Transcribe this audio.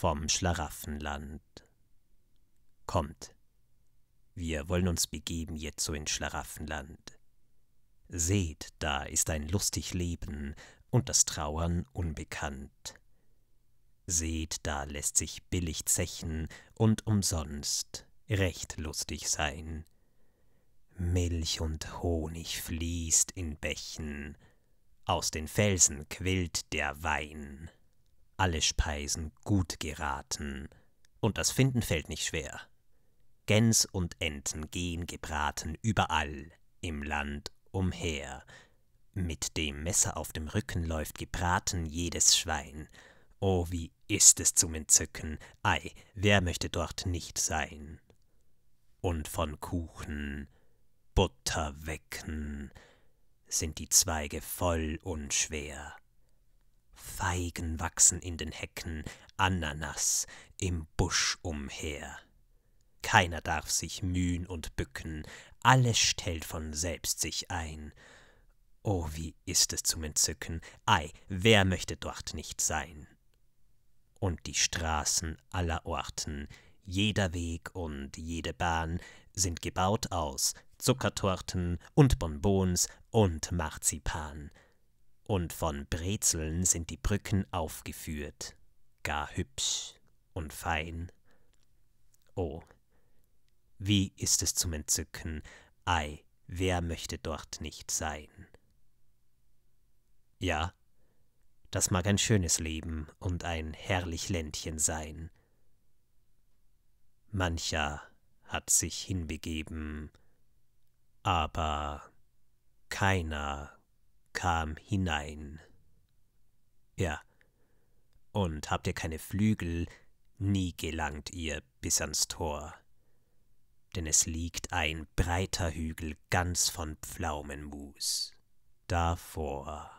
vom Schlaraffenland. Kommt, wir wollen uns begeben jetzo so in Schlaraffenland. Seht, da ist ein lustig Leben und das Trauern unbekannt. Seht, da lässt sich billig zechen und umsonst recht lustig sein. Milch und Honig fließt in Bächen, aus den Felsen quillt der Wein alle Speisen gut geraten, und das Finden fällt nicht schwer. Gäns und Enten gehen gebraten überall im Land umher. Mit dem Messer auf dem Rücken läuft gebraten jedes Schwein. Oh, wie ist es zum Entzücken! Ei, wer möchte dort nicht sein? Und von Kuchen, Butter wecken, sind die Zweige voll und schwer. Feigen wachsen in den Hecken, Ananas im Busch umher. Keiner darf sich mühen und bücken, alles stellt von selbst sich ein. Oh, wie ist es zum Entzücken, ei, wer möchte dort nicht sein? Und die Straßen aller Orten, jeder Weg und jede Bahn sind gebaut aus Zuckertorten und Bonbons und Marzipan und von Brezeln sind die Brücken aufgeführt, gar hübsch und fein. Oh, wie ist es zum Entzücken, ei, wer möchte dort nicht sein? Ja, das mag ein schönes Leben und ein herrlich Ländchen sein. Mancher hat sich hinbegeben, aber keiner kam hinein. Ja. Und habt ihr keine Flügel, nie gelangt ihr bis ans Tor. Denn es liegt ein breiter Hügel ganz von Pflaumenmus davor.